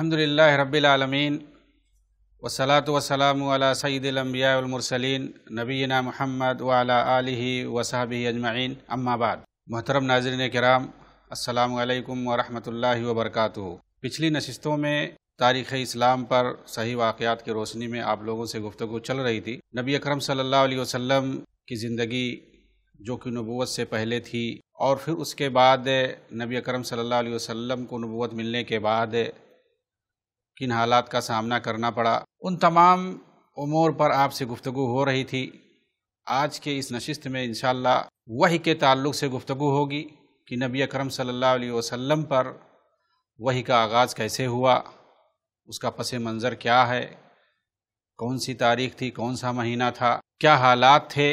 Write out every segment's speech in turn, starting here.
अलहमदिल्ला रबालमीन वसलात वसलाम सईदलम्बियामरसलिन नबीना महमद वाला आलि वसाब अजमाइन अम्माबाद मोहतरम नाजरन कराम अल्लाम वरहमल वबरक पिछली नशस्तों में तारीख़ इस्लाम पर सही वाक़ात की रोशनी में आप लोगों से गुफ्तु चल रही थी नबी अकरम सल्लल्लाहु अलैहि वसल्लम की ज़िंदगी जो कि नबूत से पहले थी और फिर उसके बाद नबी अकरम सल्लल्लाहु अलैहि वसल्लम को नबूत मिलने के बाद किन हालात का सामना करना पड़ा उन तमाम उमूर पर आपसे गुफ्तु हो रही थी आज के इस नशिस्त में इनशाला वही के ताल्लुक से गुफ्तु होगी कि नबी अकरम सल्लल्लाहु अलैहि वसल्लम पर वही का आगाज़ कैसे हुआ उसका पस मंज़र क्या है कौन सी तारीख थी कौन सा महीना था क्या हालात थे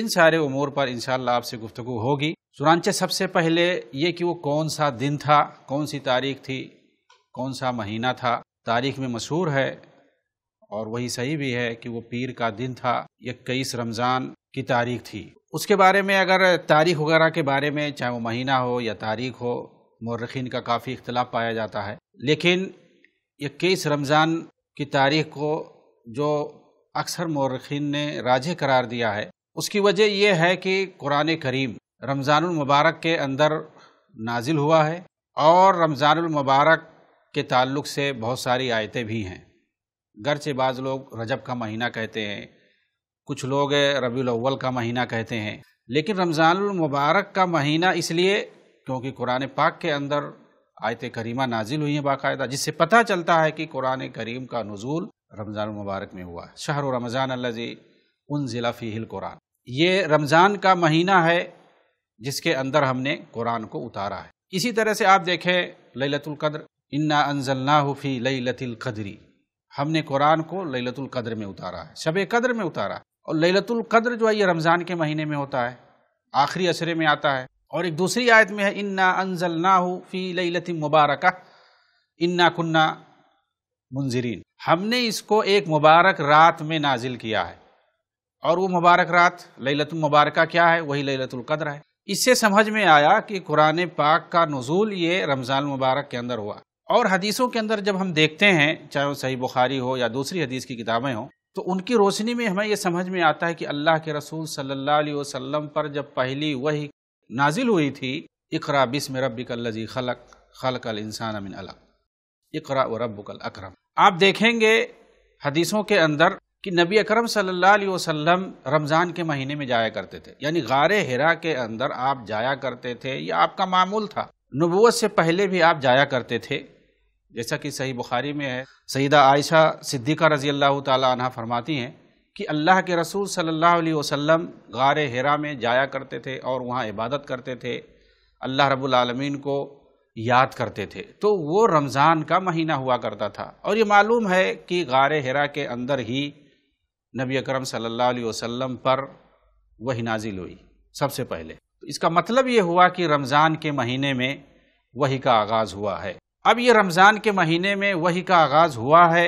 इन सारे उमूर पर इन आपसे गुफ्तु होगी चुनानचे सबसे पहले ये कि वो कौन सा दिन था कौन सी तारीख थी कौन सा महीना था तारीख में मशहूर है और वही सही भी है कि वो पीर का दिन था इक्कीस रमज़ान की तारीख थी उसके बारे में अगर तारीख वगैरह के बारे में चाहे वो महीना हो या तारीख हो मर्रखीन का काफ़ी इख्तलाफ पाया जाता है लेकिन इक्कीस रमज़ान की तारीख को जो अक्सर मौरखीन ने राजे करार दिया है उसकी वजह यह है कि कुरान करीम रमज़ानमबारक के अंदर नाजिल हुआ है और रमज़ानमबारक के ताल्लुक से बहुत सारी आयतें भी हैं गरचे बाज़ लोग रजब का महीना कहते हैं कुछ लोग रबी अव्वल का महीना कहते हैं लेकिन मुबारक का महीना इसलिए क्योंकि कुरान पाक के अंदर आयत करीमा नाजिल हुई है बाकायदा जिससे पता चलता है कि कुरान करीम का नजूल रमज़ान मुबारक में हुआ शहर रमज़ान अल्लाजी उन ज़िला फ़ीहिल कुरान ये रमज़ान का महीना है जिसके अंदर हमने कुरान को उतारा है इसी तरह से आप देखें ललतुल्कद्र इन्ना अनजलना फ़ी लतुल कदरी हमने कुरान को ललतुल कद्र में उतारा है शब कद्र में उतारा और ललतुल कद्र जो है ये रमज़ान के महीने में होता है आखिरी असरे में आता है और एक दूसरी आयत में है इन्ना अनजलना फ़ी लत मुबारक इन्ना कुन्ना मुंजरीन हमने इसको एक मुबारक रात में नाजिल किया है और वो मुबारक रात ललतुल मुबारक क्या है वही ललतुल है इससे समझ में आया कि कुरान पाक का नजूल ये रमज़ान मुबारक के अंदर हुआ और हदीसों के अंदर जब हम देखते हैं चाहे वो सही बुखारी हो या दूसरी हदीस की किताबें हों तो उनकी रोशनी में हमें ये समझ में आता है कि अल्लाह के रसूल सल्लल्लाहु अलैहि वसल्लम पर जब पहली वही नाजिल हुई थी इकरा बिस्म रबिकल्लजी खलक खलक अल इंसान अमिन अलग इकरा व रबल अक्रम आप देखेंगे हदीसों के अंदर कि नबी अकरम सल्लल्लाहु अलैहि वसल्लम रमज़ान के महीने में जाया करते थे यानी गार हिरा के अंदर आप जाया करते थे या आपका मामूल था नबूत से पहले भी आप जाया करते थे जैसा कि सही बुखारी में है सईदा आयशा सिद्दीक़ा रज़ी अल्लाह तह फरमाती हैं कि अल्लाह के रसूल सल्लल्लाहु अलैहि वसल्लम गार हेरा में जाया करते थे और वहाँ इबादत करते थे अल्लाह रब्बुल आलमीन को याद करते थे तो वो रमज़ान का महीना हुआ करता था और ये मालूम है कि गार हेरा के अंदर ही नबी अकरम सल्लल्लाहु अलैहि वसल्लम पर वही नाजिल हुई सबसे पहले तो इसका मतलब ये हुआ कि रमज़ान के महीने में वही का आगाज़ हुआ है अब ये रमज़ान के महीने में वही का आगाज़ हुआ है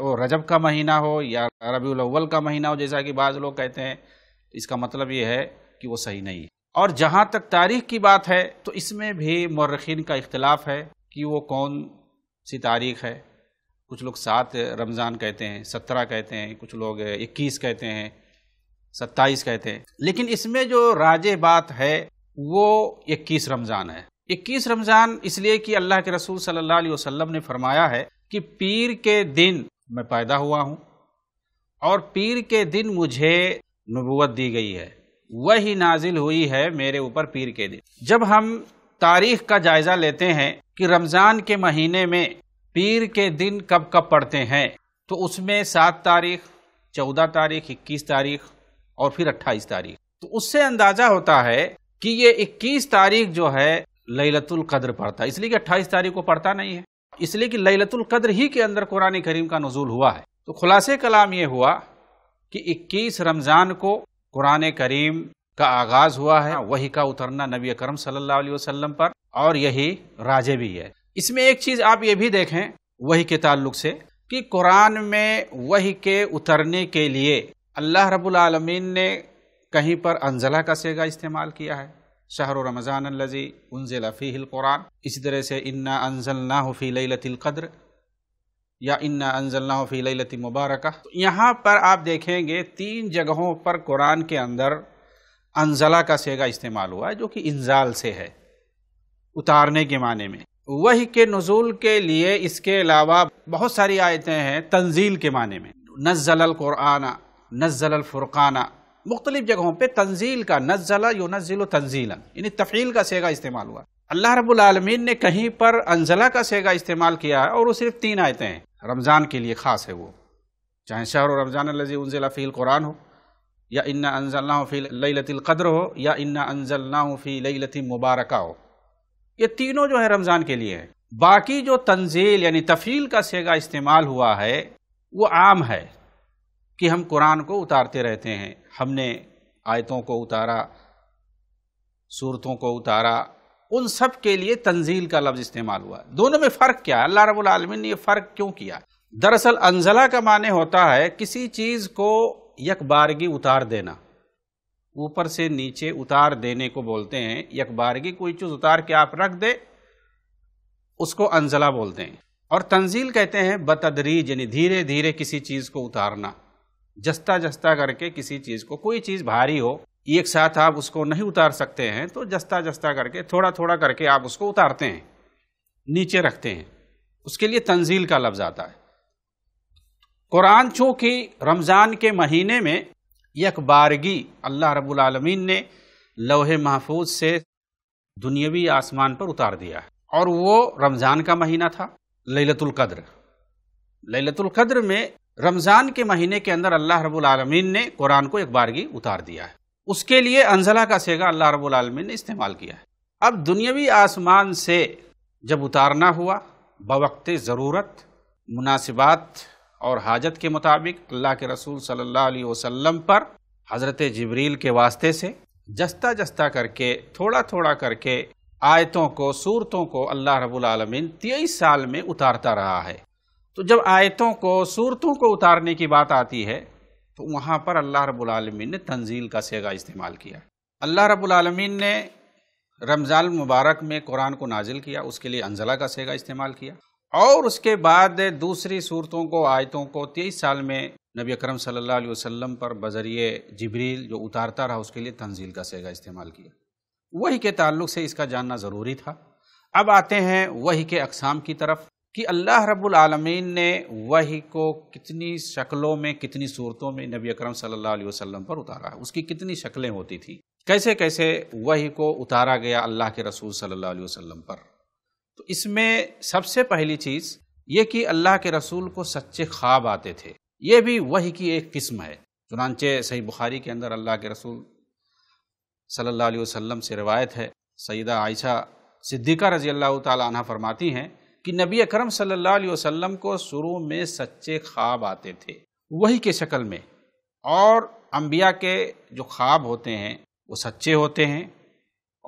वो रजब का महीना हो या रबी अव्वल का महीना हो जैसा कि बाज़ लोग कहते हैं इसका मतलब ये है कि वो सही नहीं है और जहाँ तक तारीख की बात है तो इसमें भी मर्रखीन का इख्तलाफ है कि वो कौन सी तारीख है कुछ लोग सात रमज़ान कहते हैं सत्रह कहते हैं कुछ लोग इक्कीस कहते हैं सत्ताईस कहते हैं लेकिन इसमें जो राज बात है वो इक्कीस रमज़ान है इक्कीस रमज़ान इसलिए कि अल्लाह के रसूल सल्लल्लाहु अलैहि वसल्लम ने फरमाया है कि पीर के दिन मैं पैदा हुआ हूँ और पीर के दिन मुझे नबूत दी गई है वही नाजिल हुई है मेरे ऊपर पीर के दिन जब हम तारीख का जायज़ा लेते हैं कि रमज़ान के महीने में पीर के दिन कब कब पड़ते हैं तो उसमें सात तारीख चौदह तारीख इक्कीस तारीख और फिर अट्ठाईस तारीख तो उससे अंदाज़ा होता है कि ये इक्कीस तारीख जो है लैलतुल कद्र पढ़ता है इसलिए कि अट्ठाईस तारीख को पढ़ता नहीं है इसलिए कि लैलतुल कद्र ही के अंदर कुरान करीम का नजूल हुआ है तो खुलासे कलाम यह हुआ कि इक्कीस रमज़ान को कुरान करीम का आगाज हुआ है वही का उतरना नबी करम सल्लल्लाहु अलैहि वसल्लम पर और यही राजे भी है इसमें एक चीज़ आप ये भी देखें वही के ताल्लुक से कि कुरान में वही के उतरने के लिए अल्लाह रब्बुल आलमीन ने कहीं पर अंजला का सेगा इस्तेमाल किया है शहर रमज़ान लजी उनजिल कुरान इसी तरह से इन्ना अनजलना फ़ी लतिलक़द्र या इन्ना अनजलना लई लती मुबारक तो यहाँ पर आप देखेंगे तीन जगहों पर कुरान के अंदर अनजला का सेगा इस्तेमाल हुआ है जो कि इंजाल से है उतारने के माने में वही के नज़ुल के लिए इसके अलावा बहुत सारी आयतें हैं तंजील के माने में नज़ल कुराना नज़ल फ़ुरक़ाना मुख्तलिफ जगहों पर तंजील का नज़ला यूनजिल तंजीलन यानी तफ़ील का सेगा इस्तेमाल हुआ अल्लाह रबालमीन ने कहीं पर अनजला का सेगा इस्तेमाल किया है और वो सिर्फ तीन आयतें हैं रमज़ान के लिए ख़ास है वो चाहे शहर रमज़ान लजी उनजिला फ़ील कुरान हो या इन्ना अनजल्ला फ़ी लतिलक़द्र हो या इन्ना अनजल्ला फ़ी लती मुबारक हो ये तीनों जो है रमज़ान के लिए हैं बाकी जो तंजील यानी तफ़ील का सेगा इस्तेमाल हुआ है वो आम है कि हम कुरान को उतारते रहते हैं हमने आयतों को उतारा सूरतों को उतारा उन सब के लिए तंजील का लफ्ज इस्तेमाल हुआ दोनों में फ़र्क क्या है अल्लाह रब्बुल आलमीन ने यह फ़र्क क्यों किया दरअसल अंजला का माने होता है किसी चीज़ को यकबारगी उतार देना ऊपर से नीचे उतार देने को बोलते हैं यकबारगी कोई चीज़ उतार के आप रख दे उसको अंजला बोलते हैं और तंजील कहते हैं बतदरीज यानी धीरे धीरे किसी चीज़ को उतारना जस्ता जस्ता करके किसी चीज़ को कोई चीज़ भारी हो एक साथ आप उसको नहीं उतार सकते हैं तो जस्ता जस्ता करके थोड़ा थोड़ा करके आप उसको उतारते हैं नीचे रखते हैं उसके लिए तंजील का लफ्ज़ आता है कुरान चूंकि रमज़ान के महीने में यकबारगी अल्लाह रब्बुल आलमीन ने लोहे महफूज से दुनियावी आसमान पर उतार दिया है और वो रमज़ान का महीना था ललतुल्कद्र कद्र में रमज़ान के महीने के अंदर अल्लाह आलमीन ने कुरान को एक बारगी उतार दिया है उसके लिए अनजला का सेगा अल्लाह रबालमीन ने इस्तेमाल किया है अब दुनियावी आसमान से जब उतारना हुआ बवक्त ज़रूरत मुनासिबात और हाजत के मुताबिक अल्लाह के रसूल सल्लल्लाहु अलैहि वसल्लम पर हज़रत जबरील के वास्ते से जस्ता जस्ता करके थोड़ा थोड़ा करके आयतों को सूरतों को अल्लाह रबालमीन तेईस साल में उतारता रहा है तो जब आयतों को सूरतों को उतारने की बात आती है तो वहाँ पर अल्लाह रबालमीन ने तंजील का सेगा इस्तेमाल किया अल्लाह रबालमीन ने रमज़ान मुबारक में कुरान को नाजिल किया उसके लिए अनजला का सेगा इस्तेमाल किया और उसके बाद दूसरी सूरतों को आयतों को तेईस साल में नबी अक्रम सल्लल्लाहु पर बजरिए जबरील जो उतारता रहा उसके लिए तंजील का सेगा इस्तेमाल किया वही के ताल्लुक से इसका जानना ज़रूरी था अब आते हैं वही के अकसाम की तरफ कि अल्लाह रब्बुल आलमीन ने वही को कितनी शक्लों में कितनी सूरतों में नबी अकरम सल्लल्लाहु अलैहि वसल्लम पर उतारा है उसकी कितनी शक्लें होती थी कैसे कैसे वही को उतारा गया अल्लाह के रसूल सल्लल्लाहु अलैहि वसल्लम पर तो इसमें सबसे पहली चीज़ ये कि अल्लाह के रसूल को सच्चे ख्वाब आते थे ये भी वही की एक किस्म है चुनाचे सही बुखारी के अंदर अल्लाह के रसूल सल्लल्लाहु अलैहि वसल्लम से रिवायत है सईदा आयशा सिद्दीका रजी अल्लाह तरमाती फरमाती हैं कि नबी अकरम सल्लल्लाहु अलैहि वसल्लम को शुरू में सच्चे ख्वाब आते थे वही के शक्ल में और अंबिया के जो ख्वाब होते हैं वो सच्चे होते हैं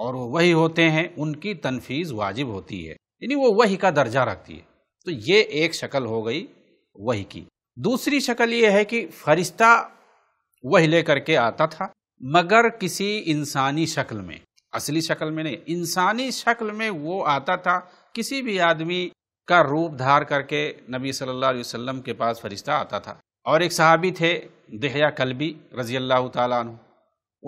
और वो वही होते हैं उनकी तनफीज वाजिब होती है यानी वो वही का दर्जा रखती है तो ये एक शक्ल हो गई वही की दूसरी शक्ल ये है कि फरिश्ता वही लेकर के आता था मगर किसी इंसानी शक्ल में असली शक्ल में नहीं इंसानी शक्ल में वो आता था किसी भी आदमी का रूप धार करके नबी सल्लल्लाहु अलैहि वसल्लम के पास फरिश्ता आता था और एक सहाबी थे दहया कलबी रजी अल्लाह तु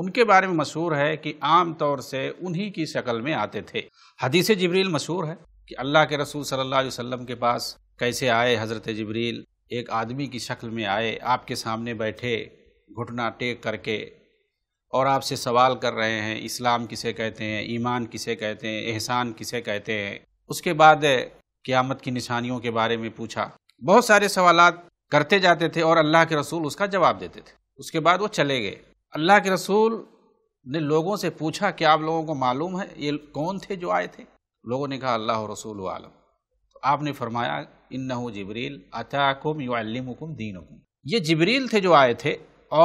उनके बारे में मशहूर है कि आम तौर से उन्हीं की शक्ल में आते थे हदीस जबरील मशहूर है कि अल्लाह के रसूल सल्लल्लाहु अलैहि वसल्लम के पास कैसे आए हज़रत जबरील एक आदमी की शक्ल में आए आपके सामने बैठे घुटना टेक करके और आपसे सवाल कर रहे हैं इस्लाम किसे कहते हैं ईमान किसे कहते हैं एहसान किसे कहते हैं उसके बाद क्यामत की निशानियों के बारे में पूछा बहुत सारे सवाल करते जाते थे और अल्लाह के रसूल उसका जवाब देते थे उसके बाद वो चले गए अल्लाह के रसूल ने लोगों से पूछा क्या आप लोगों को मालूम है ये कौन थे जो आए थे लोगों ने कहा अल्लाह रसूल आलम तो आपने फरमाया इन जबरील अताकुम युल्लमुकुम दीनकुम ये जबरील थे जो आए थे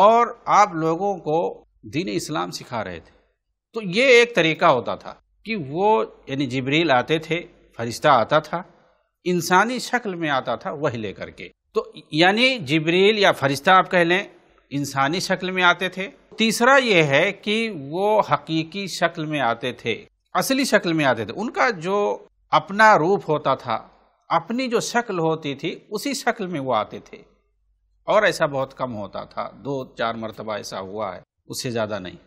और आप लोगों को दीन इस्लाम सिखा रहे थे तो ये एक तरीका होता था कि वो यानी जबरील आते थे फरिश्ता आता था इंसानी शक्ल में आता था वही लेकर के तो यानी जिब्रील या फरिश्ता आप कह लें इंसानी शक्ल में आते थे तीसरा ये है कि वो हकीकी शक्ल में आते थे असली शक्ल में आते थे उनका जो अपना रूप होता था अपनी जो शक्ल होती थी उसी शक्ल में वो आते थे और ऐसा बहुत कम होता था दो चार मरतबा ऐसा हुआ है उससे ज़्यादा नहीं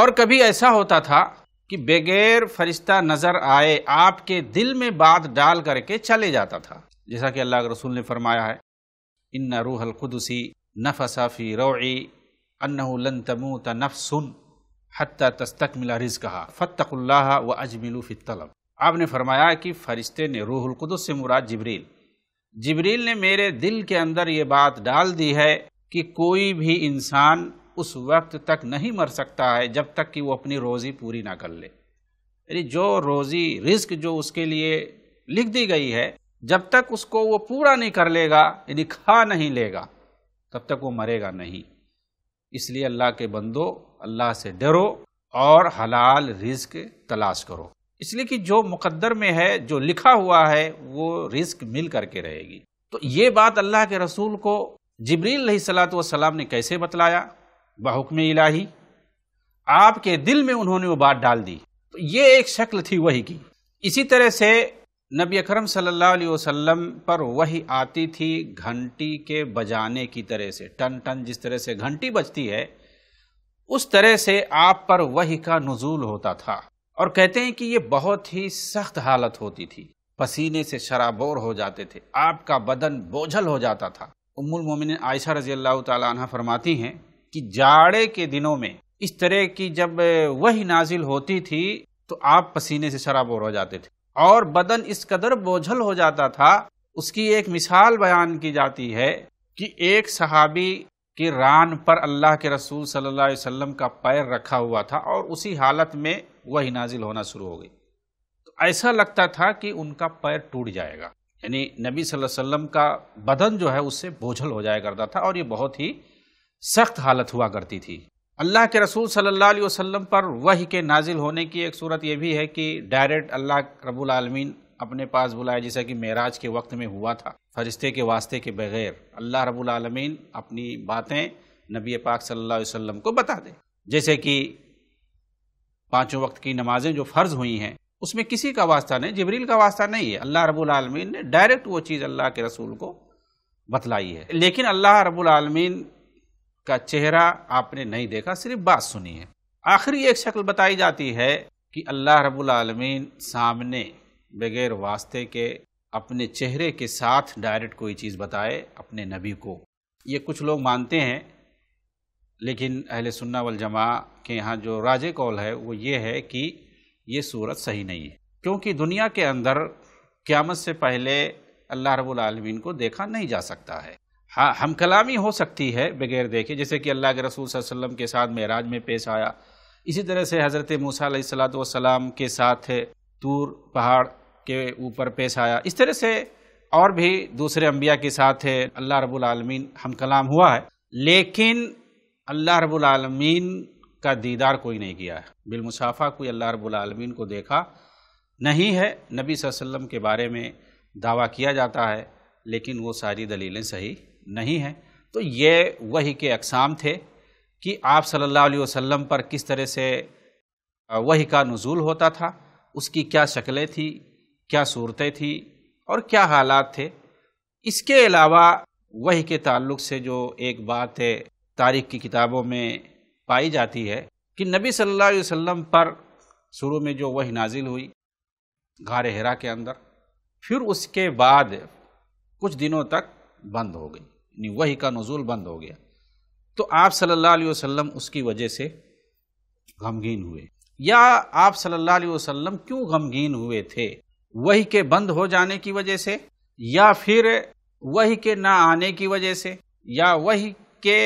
और कभी ऐसा होता था कि बगैर फरिश्ता नज़र आए आपके दिल में बात डाल करके चले जाता था जैसा कि अल्लाह के रसूल ने फरमाया है इन रूहल खुदसी नफसाफ़ी रोई अन्न तमू तनफ़सुन हती तस्तक मिला रिज कहा फतकुल्लाह व अजमिलू फ़ितलब आपने फरमाया कि फ़रिश्ते ने रूहुल कुदस से मुराद जबरील जबरील ने मेरे दिल के अंदर ये बात डाल दी है कि कोई भी इंसान उस वक्त तक नहीं मर सकता है जब तक कि वो अपनी रोज़ी पूरी ना कर ले यानी जो रोज़ी रिस्क जो उसके लिए लिख दी गई है जब तक उसको वो पूरा नहीं कर लेगा यानी खा नहीं लेगा तब तक वो मरेगा नहीं इसलिए अल्लाह के बंदो अल्लाह से डरो और हलाल रिस्क तलाश करो इसलिए कि जो मुकद्दर में है जो लिखा हुआ है वो रिस्क मिल करके रहेगी तो ये बात अल्लाह के रसूल को जबरील सलात वसलाम ने कैसे बतलाया बहुकम इलाही आपके दिल में उन्होंने वो बात डाल दी तो ये एक शक्ल थी वही की इसी तरह से नबी अकरम सल्लल्लाहु अलैहि वसल्लम पर वही आती थी घंटी के बजाने की तरह से टन टन जिस तरह से घंटी बजती है उस तरह से आप पर वही का नजूल होता था और कहते हैं कि ये बहुत ही सख्त हालत होती थी पसीने से शराबोर हो जाते थे आपका बदन बोझल हो जाता था उम्मुल मोमिन आयशा रजी अल्लाह तला फरमाती हैं कि जाड़े के दिनों में इस तरह की जब वही नाजिल होती थी तो आप पसीने से शराबोर हो जाते थे और बदन इस कदर बोझल हो जाता था उसकी एक मिसाल बयान की जाती है कि एक सहाबी की रान पर अल्लाह के रसूल सल्लल्लाहु अलैहि वसल्लम का पैर रखा हुआ था और उसी हालत में वही नाजिल होना शुरू हो गई तो ऐसा लगता था कि उनका पैर टूट जाएगा यानी नबी सल्लल्लाहु अलैहि वसल्लम का बदन जो है उससे बोझल हो जाया करता था और ये बहुत ही सख्त हालत हुआ करती थी अल्लाह के रसूल सल्ला वसम पर वही के नाजिल होने की एक सूरत यह भी है कि डायरेक्ट अल्लाह रबुलमीन आलमीन अपने पास बुलाया जैसा कि मेराज के वक्त में हुआ था फरिश्ते के वास्ते के बगैर अल्लाह रबुलमीन अपनी बातें नबी पाक सल्ला वसम को बता दे जैसे कि पाँचों वक्त की नमाजें जो फ़र्ज़ हुई हैं उसमें किसी का वास्ता नहीं जबरील का वास्ता नहीं है अल्लाह रबुलमीन आलमीन ने डायरेक्ट वो चीज़ अल्लाह के रसूल को बतलाई है लेकिन अल्लाह रबुलमीन का चेहरा आपने नहीं देखा सिर्फ बात सुनी है आखिरी एक शक्ल बताई जाती है कि अल्लाह रब्बुल आलमीन सामने बगैर वास्ते के अपने चेहरे के साथ डायरेक्ट कोई चीज़ बताए अपने नबी को ये कुछ लोग मानते हैं लेकिन अहले सुन्ना वल जमा के यहाँ जो राजे कौल है वो ये है कि ये सूरत सही नहीं है क्योंकि दुनिया के अंदर क़्यामत से पहले अल्लाह रब्बुल आलमीन को देखा नहीं जा सकता है हाँ हम कलामी हो सकती है बगैर देखे जैसे कि अल्लाह के रसूल वसल्लम के साथ महराज में पेश आया इसी तरह से हज़रत मूसा सलाम के साथ तूर पहाड़ के ऊपर पेश आया इस तरह से और भी दूसरे अम्बिया के साथ है अल्लाह रबालमीन हम कलाम हुआ है लेकिन अल्लाह रबालमीन का दीदार कोई नहीं किया है बिलमुसाफ़ा कोई अल्लाह रबालमीन को देखा नहीं है नबी वसल्लम के बारे में दावा किया जाता है लेकिन वो सारी दलीलें सही नहीं है तो ये वही के अकसाम थे कि आप सल्लल्लाहु अलैहि वसल्लम पर किस तरह से वही का नजूल होता था उसकी क्या शक्लें थी क्या सूरतें थी और क्या हालात थे इसके अलावा वही के ताल्लुक से जो एक बात है तारीख की किताबों में पाई जाती है कि नबी सल्लल्लाहु अलैहि वसल्लम पर शुरू में जो वही नाजिल हुई घार हरा के अंदर फिर उसके बाद कुछ दिनों तक बंद हो गई यानी वही का नज़ुल बंद हो गया तो आप सल्लल्लाहु अलैहि वसल्लम उसकी वजह से गमगीन हुए या आप सल्लल्लाहु अलैहि वसल्लम क्यों गमगीन हुए थे वही के बंद हो जाने की वजह से या फिर वही के ना आने की वजह से या वही के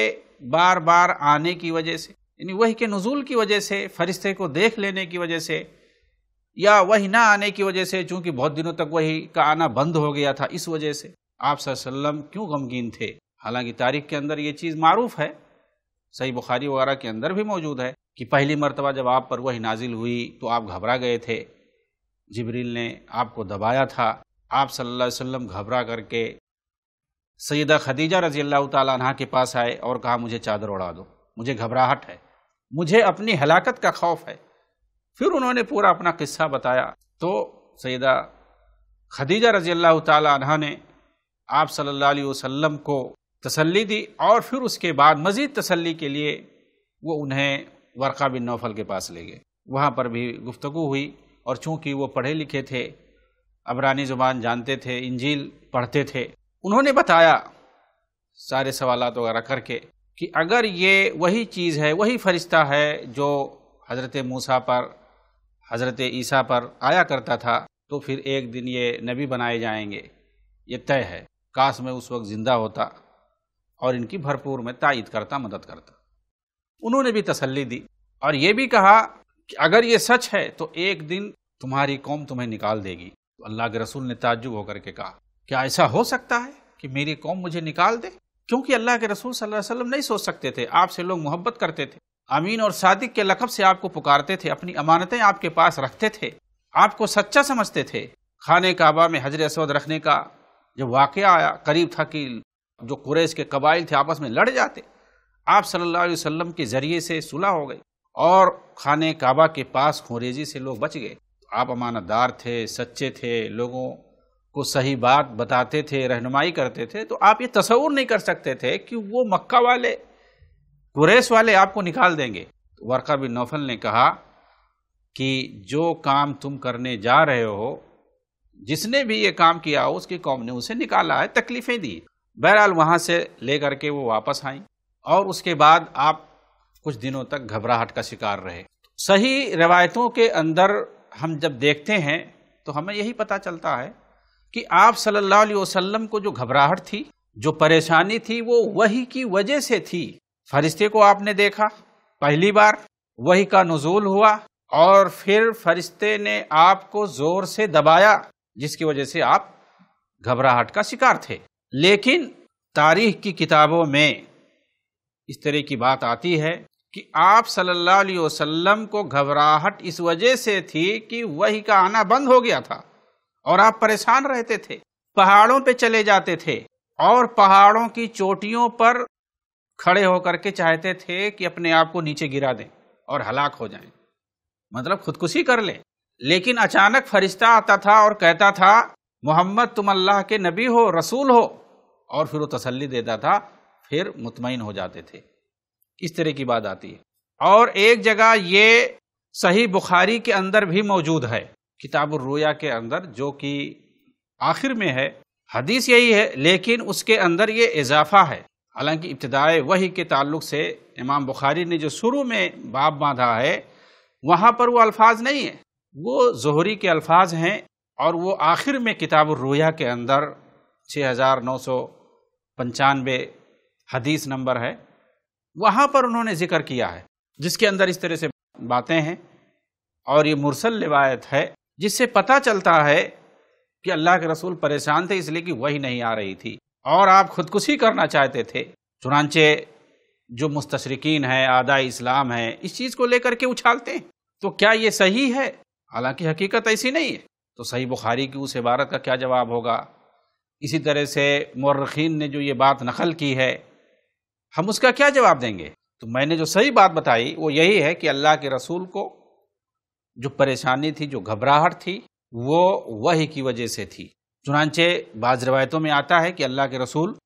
बार बार आने की वजह से यानी वही के नज़ुल की वजह से फरिश्ते को देख लेने की वजह से या वही ना आने की वजह से चूंकि बहुत दिनों तक वही का आना बंद हो गया था इस वजह से आप वसल्लम क्यों गमगीन थे हालांकि तारीख के अंदर ये चीज़ मरूफ है सही बुखारी वगैरह के अंदर भी मौजूद है कि पहली मरतबा जब आप पर वही नाजिल हुई तो आप घबरा गए थे जबरील ने आपको दबाया था आप सल्लल्लाहु अलैहि वसल्लम घबरा करके सैदा खदीजा रजी अल्लाह तह के पास आए और कहा मुझे चादर उड़ा दो मुझे घबराहट है मुझे अपनी हलाकत का खौफ है फिर उन्होंने पूरा अपना किस्सा बताया तो सैदा खदीजा रजी अल्लाह तह ने आप सल्लल्लाहु अलैहि वसल्लम को तसल्ली दी और फिर उसके बाद मज़ीद तसल्ली के लिए वो उन्हें वर्खा बिन नौफल के पास ले गए वहाँ पर भी गुफ्तु हुई और चूँकि वो पढ़े लिखे थे अबरानी ज़ुबान जानते थे इंजील पढ़ते थे उन्होंने बताया सारे सवाल वगैरह करके कि अगर ये वही चीज़ है वही फरिश्ता है जो हज़रत मूसा पर हज़रत ईसा पर आया करता था तो फिर एक दिन ये नबी बनाए जाएंगे ये तय है काश मैं उस वक्त ज़िंदा होता और इनकी भरपूर में ताइद करता मदद करता उन्होंने भी तसल्ली दी और ये भी कहा कि अगर ये सच है तो एक दिन तुम्हारी कौम तुम्हें निकाल देगी तो अल्लाह के रसूल ने ताजुब होकर के कहा क्या ऐसा हो सकता है कि मेरी कौम मुझे निकाल दे क्योंकि अल्लाह के रसूल सल्लल्लाहु अलैहि वसल्लम नहीं सोच सकते थे आपसे लोग मोहब्बत करते थे अमीन और सादिक के लखब से आपको पुकारते थे अपनी अमानतें आपके पास रखते थे आपको सच्चा समझते थे खाने काबा में हजर असवद रखने का जब वाक़ आया करीब था कि जो कुरेश के कबाइल थे आपस में लड़ जाते आप सल्ला अलैहि के ज़रिए से सुलह हो गई और खाने काबा के पास खुरेजी से लोग बच गए आप अमानतदार थे सच्चे थे लोगों को सही बात बताते थे रहनुमाई करते थे तो आप ये तस्वूर नहीं कर सकते थे कि वो मक्का वाले कुरेस वाले आपको निकाल देंगे तो वर्का बिन नौफल ने कहा कि जो काम तुम करने जा रहे हो जिसने भी ये काम किया हो उसकी कौम ने उसे निकाला है तकलीफें दी बहरहाल वहां से लेकर के वो वापस आई और उसके बाद आप कुछ दिनों तक घबराहट का शिकार रहे सही रवायतों के अंदर हम जब देखते हैं तो हमें यही पता चलता है कि आप सल्लल्लाहु अलैहि वसल्लम को जो घबराहट थी जो परेशानी थी वो वही की वजह से थी फरिश्ते को आपने देखा पहली बार वही का नजूल हुआ और फिर फरिश्ते ने आपको जोर से दबाया जिसकी वजह से आप घबराहट का शिकार थे लेकिन तारीख की किताबों में इस तरह की बात आती है कि आप सल्लल्लाहु अलैहि वसल्लम को घबराहट इस वजह से थी कि वही का आना बंद हो गया था और आप परेशान रहते थे पहाड़ों पे चले जाते थे और पहाड़ों की चोटियों पर खड़े होकर के चाहते थे कि अपने आप को नीचे गिरा दें और हलाक हो जाएं मतलब खुदकुशी कर लें लेकिन अचानक फरिश्ता आता था और कहता था मोहम्मद तुम अल्लाह के नबी हो रसूल हो और फिर वो तसल्ली देता था फिर मुतमिन हो जाते थे इस तरह की बात आती है और एक जगह ये सही बुखारी के अंदर भी मौजूद है किताब रोया के अंदर जो कि आखिर में है हदीस यही है लेकिन उसके अंदर ये इजाफा है हालांकि इब्तदाए वही के ताल्लुक से इमाम बुखारी ने जो शुरू में बाप बांधा है वहाँ पर वो अल्फाज नहीं है वो जहरी के अल्फाज हैं और वो आखिर में किताब रोया के अंदर छः हज़ार नौ सौ पंचानवे हदीस नंबर है वहाँ पर उन्होंने जिक्र किया है जिसके अंदर इस तरह से बातें हैं और ये मुरसल रिवायत है जिससे पता चलता है कि अल्लाह के रसूल परेशान थे इसलिए कि वही नहीं आ रही थी और आप खुदकुशी करना चाहते थे चुनाचे जो मुस्तशरकिन है आदा इस्लाम है इस चीज़ को लेकर के उछालते हैं तो क्या ये सही है हालांकि हकीकत ऐसी नहीं है तो सही बुखारी की उस इबारत का क्या जवाब होगा इसी तरह से मर्रखीन ने जो ये बात नकल की है हम उसका क्या जवाब देंगे तो मैंने जो सही बात बताई वो यही है कि अल्लाह के रसूल को जो परेशानी थी जो घबराहट थी वो वही की वजह से थी चुनाचे बाज़ रवायतों में आता है कि अल्लाह के रसूल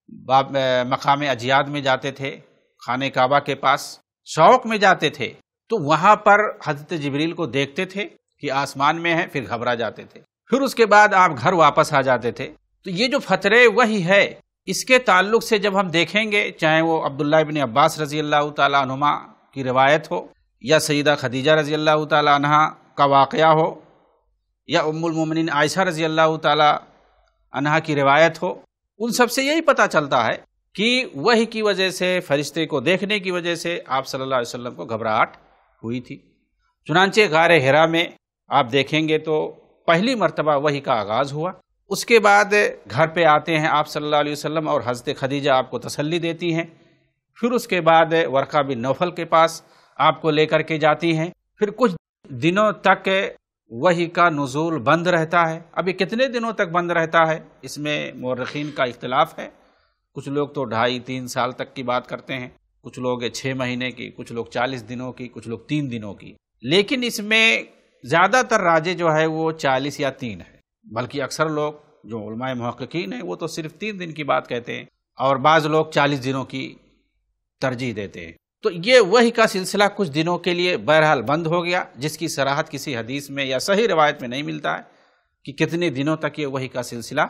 मकाम अजियाद में जाते थे खाने काबा के पास शौक में जाते थे तो वहाँ पर हजरत जबरील को देखते थे कि आसमान में है फिर घबरा जाते थे फिर उसके बाद आप घर वापस आ जाते थे तो ये जो फतरे वही है इसके ताल्लुक से जब हम देखेंगे चाहे वो अब्दुल्ला इबिन अब्बास रजी अल्लाह तुमा की रिवायत हो या सईदा खदीजा रजी अल्लाह तहा का वाक़ हो या उम्मुलमोमिन आयशा रजी अल्लाह तहा की रिवायत हो उन सब से यही पता चलता है कि वही की वजह से फरिश्ते को देखने की वजह से आप सल्लल्लाहु अलैहि वसल्लम को घबराहट हुई थी चुनानचे गार हरा में आप देखेंगे तो पहली मरतबा वही का आगाज़ हुआ उसके बाद घर पे आते हैं आप सल्लल्लाहु अलैहि वसल्लम और हज़रत खदीजा आपको तसल्ली देती हैं फिर उसके बाद वर्का बिन नौफल के पास आपको लेकर के जाती हैं फिर कुछ दिनों तक वही का नज़ूल बंद रहता है अभी कितने दिनों तक बंद रहता है इसमें मौरखीन का इख्तलाफ है कुछ लोग तो ढाई तीन साल तक की बात करते हैं कुछ लोग छः महीने की कुछ लोग चालीस दिनों की कुछ लोग तीन दिनों की लेकिन इसमें ज़्यादातर राजे जो है वो चालीस या तीन है बल्कि अक्सर लोग जो उलमाए महक्कीन हैं वो तो सिर्फ तीन दिन की बात कहते हैं और बाज़ लोग चालीस दिनों की तरजीह देते हैं तो ये वही का सिलसिला कुछ दिनों के लिए बहरहाल बंद हो गया जिसकी सराहत किसी हदीस में या सही रिवायत में नहीं मिलता है कि कितने दिनों तक ये वही का सिलसिला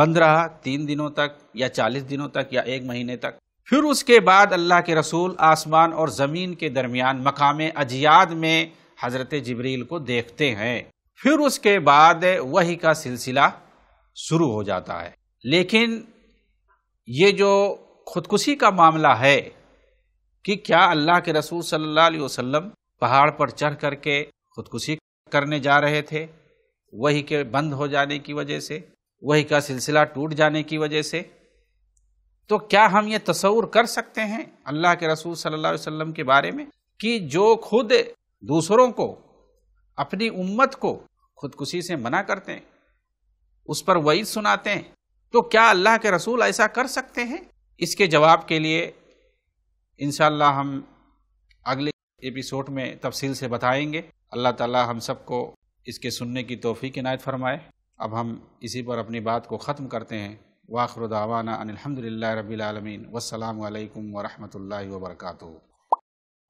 बंद रहा तीन दिनों तक या चालीस दिनों तक या एक महीने तक फिर उसके बाद अल्लाह के रसूल आसमान और ज़मीन के दरमियान मकाम अजियाद में हज़रत जबरील को देखते हैं फिर उसके बाद वही का सिलसिला शुरू हो जाता है लेकिन ये जो खुदकुशी का मामला है कि क्या अल्लाह के रसूल सल्लल्लाहु अलैहि वसल्लम पहाड़ पर चढ़ करके खुदकुशी करने जा रहे थे वही के बंद हो जाने की वजह से वही का सिलसिला टूट जाने की वजह से तो क्या हम ये तस्वूर कर सकते हैं अल्लाह के रसूल सल्लल्लाहु अलैहि वसल्लम के बारे में कि जो खुद दूसरों को अपनी उम्मत को खुदकुशी से मना करते हैं उस पर वईद सुनाते हैं तो क्या अल्लाह के रसूल ऐसा कर सकते हैं इसके जवाब के लिए इन हम अगले एपिसोड में तफसील से बताएंगे अल्लाह ताला हम सबको इसके सुनने की तोफ़ी नायत फरमाए अब हम इसी पर अपनी बात को ख़त्म करते हैं वाखरुदावाना अनिलहमदिल्ला रबीआलमीन वालकम वरहमल वर्का